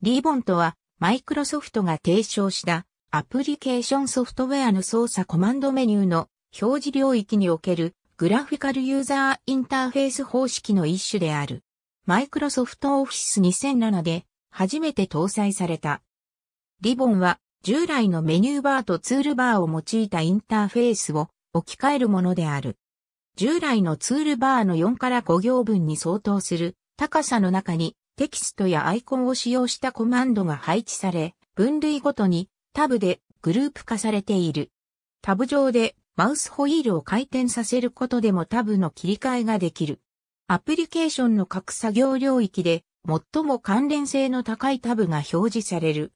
リーボンとは、マイクロソフトが提唱したアプリケーションソフトウェアの操作コマンドメニューの表示領域におけるグラフィカルユーザーインターフェース方式の一種である。マイクロソフトオフィス2007で初めて搭載された。リボンは従来のメニューバーとツールバーを用いたインターフェースを置き換えるものである。従来のツールバーの4から5行分に相当する高さの中にテキストやアイコンを使用したコマンドが配置され、分類ごとにタブでグループ化されている。タブ上でマウスホイールを回転させることでもタブの切り替えができる。アプリケーションの各作業領域で最も関連性の高いタブが表示される。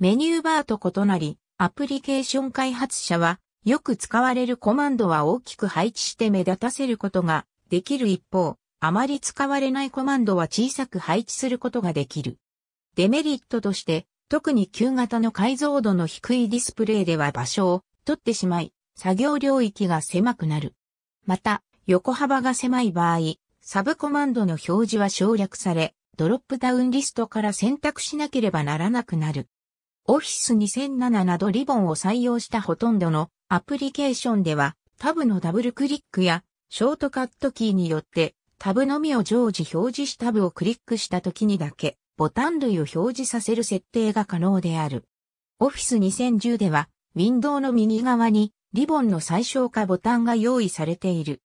メニューバーと異なり、アプリケーション開発者はよく使われるコマンドは大きく配置して目立たせることができる一方、あまり使われないコマンドは小さく配置することができる。デメリットとして、特に旧型の解像度の低いディスプレイでは場所を取ってしまい、作業領域が狭くなる。また、横幅が狭い場合、サブコマンドの表示は省略され、ドロップダウンリストから選択しなければならなくなる。Office 2007などリボンを採用したほとんどのアプリケーションでは、タブのダブルクリックやショートカットキーによってタブのみを常時表示しタブをクリックした時にだけ、ボタン類を表示させる設定が可能である。Office 2010では、ウィンドウの右側にリボンの最小化ボタンが用意されている。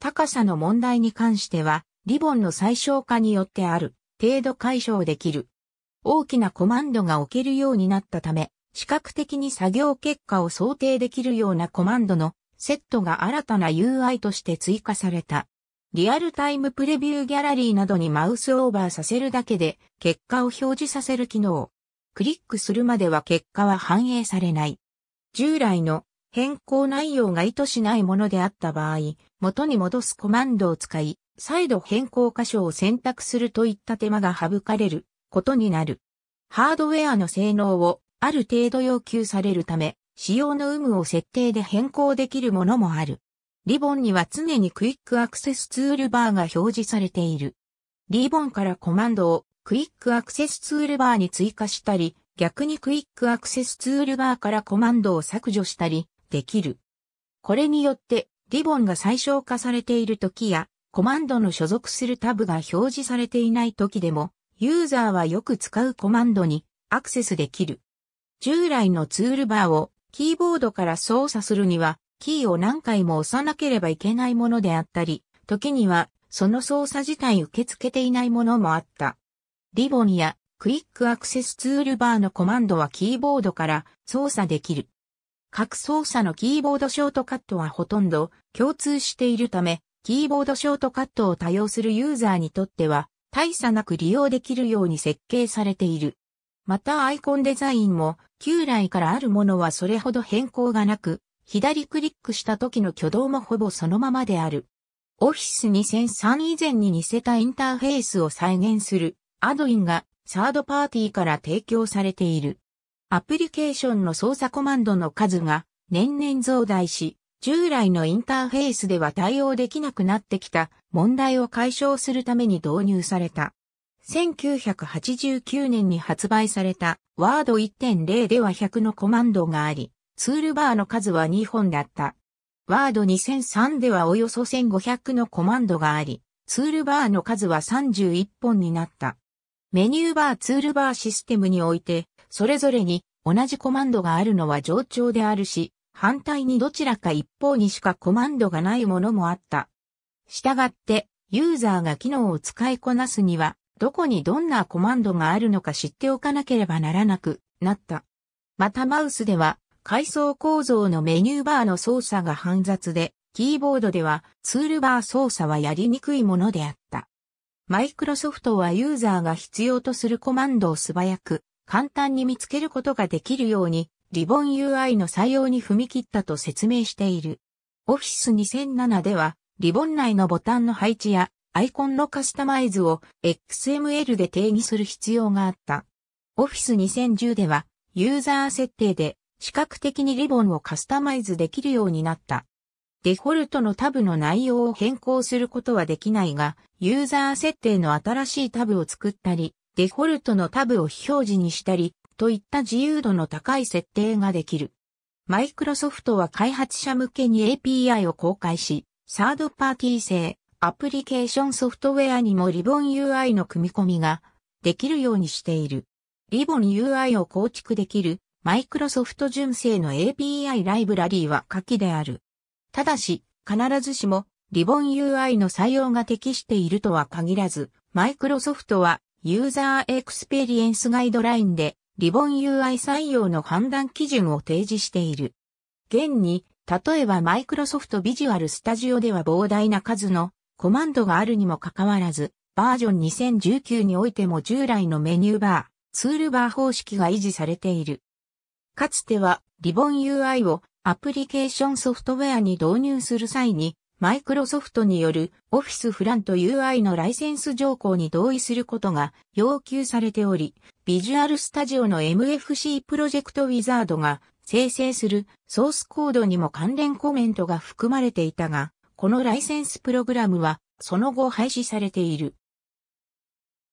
高さの問題に関しては、リボンの最小化によってある程度解消できる。大きなコマンドが置けるようになったため、視覚的に作業結果を想定できるようなコマンドのセットが新たな UI として追加された。リアルタイムプレビューギャラリーなどにマウスオーバーさせるだけで結果を表示させる機能。クリックするまでは結果は反映されない。従来の変更内容が意図しないものであった場合、元に戻すコマンドを使い、再度変更箇所を選択するといった手間が省かれることになる。ハードウェアの性能をある程度要求されるため、使用の有無を設定で変更できるものもある。リボンには常にクイックアクセスツールバーが表示されている。リボンからコマンドをクイックアクセスツールバーに追加したり、逆にクイックアクセスツールバーからコマンドを削除したりできる。これによってリボンが最小化されている時やコマンドの所属するタブが表示されていない時でもユーザーはよく使うコマンドにアクセスできる。従来のツールバーをキーボードから操作するにはキーを何回も押さなければいけないものであったり、時にはその操作自体受け付けていないものもあった。リボンやクイックアクセスツールバーのコマンドはキーボードから操作できる。各操作のキーボードショートカットはほとんど共通しているため、キーボードショートカットを多用するユーザーにとっては大差なく利用できるように設計されている。またアイコンデザインも旧来からあるものはそれほど変更がなく、左クリックした時の挙動もほぼそのままである。オフィス2003以前に似せたインターフェースを再現するアドインがサードパーティーから提供されている。アプリケーションの操作コマンドの数が年々増大し、従来のインターフェースでは対応できなくなってきた問題を解消するために導入された。1989年に発売された Word 1.0では100のコマンドがあり、ツールバーの数は2本だった。ワード2003ではおよそ1500のコマンドがあり、ツールバーの数は31本になった。メニューバーツールバーシステムにおいて、それぞれに同じコマンドがあるのは冗長であるし、反対にどちらか一方にしかコマンドがないものもあった。したがって、ユーザーが機能を使いこなすには、どこにどんなコマンドがあるのか知っておかなければならなくなった。またマウスでは、階層構造のメニューバーの操作が煩雑で、キーボードではツールバー操作はやりにくいものであった。マイクロソフトはユーザーが必要とするコマンドを素早く簡単に見つけることができるようにリボン UI の採用に踏み切ったと説明している。Office 2007ではリボン内のボタンの配置やアイコンのカスタマイズを XML で定義する必要があった。Office 2010ではユーザー設定で視覚的にリボンをカスタマイズできるようになった。デフォルトのタブの内容を変更することはできないが、ユーザー設定の新しいタブを作ったり、デフォルトのタブを非表示にしたり、といった自由度の高い設定ができる。マイクロソフトは開発者向けに API を公開し、サードパーティー製、アプリケーションソフトウェアにもリボン UI の組み込みができるようにしている。リボン UI を構築できるマイクロソフト純正の API ライブラリーは下記である。ただし、必ずしもリボン UI の採用が適しているとは限らず、マイクロソフトはユーザーエクスペリエンスガイドラインでリボン UI 採用の判断基準を提示している。現に、例えばマイクロソフトビジュアルスタジオでは膨大な数のコマンドがあるにもかかわらず、バージョン2019においても従来のメニューバー、ツールバー方式が維持されている。かつてはリボン UI をアプリケーションソフトウェアに導入する際に、マイクロソフトによるオフィスフラント UI のライセンス条項に同意することが要求されており、ビジュアルスタジオの MFC プロジェクトウィザードが生成するソースコードにも関連コメントが含まれていたが、このライセンスプログラムはその後廃止されている。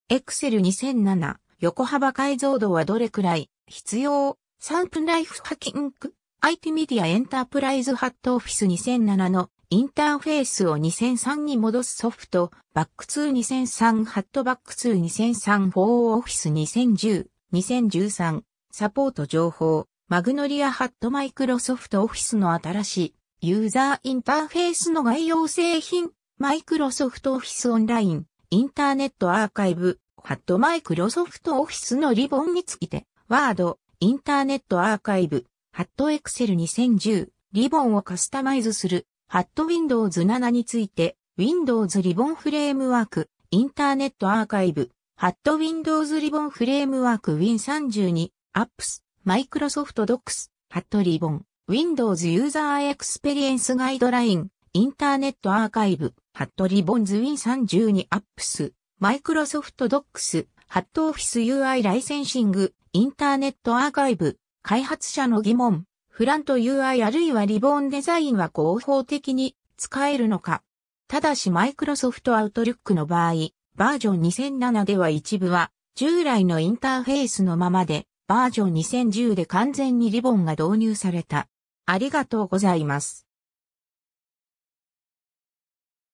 Excel 2007横幅解像度はどれくらい必要サンプライフハッキング IT メディアエンタープライズハットオフィス2007のインターフェースを2003に戻すソフト、バックー2003ハットバックツー2003ーオフィス2010、2013、サポート情報、マグノリアハットマイクロソフトオフィスの新しいユーザーインターフェースの概要製品、マイクロソフトオフィスオンライン、インターネットアーカイブ、ハットマイクロソフトオフィスのリボンにつきて、ワード、インターネットアーカイブ、ハットエクセル2010、リボンをカスタマイズする、ハット Windows 7について、Windows リボンフレームワーク、インターネットアーカイブ、ハット Windows リボンフレームワーク Win32、Apps、Microsoft Docs、ハットリボン、Windows ユーザーエクスペリエンスガイドライン、インターネットアーカイブ、ハットリボンズ Win32 Apps、Microsoft Docs、ハットオフィス UI ライセンシング、インターネットアーカイブ、開発者の疑問、フラント UI あるいはリボンデザインは広報的に使えるのか。ただしマイクロソフトアウトルックの場合、バージョン2007では一部は従来のインターフェースのままで、バージョン2010で完全にリボンが導入された。ありがとうございます。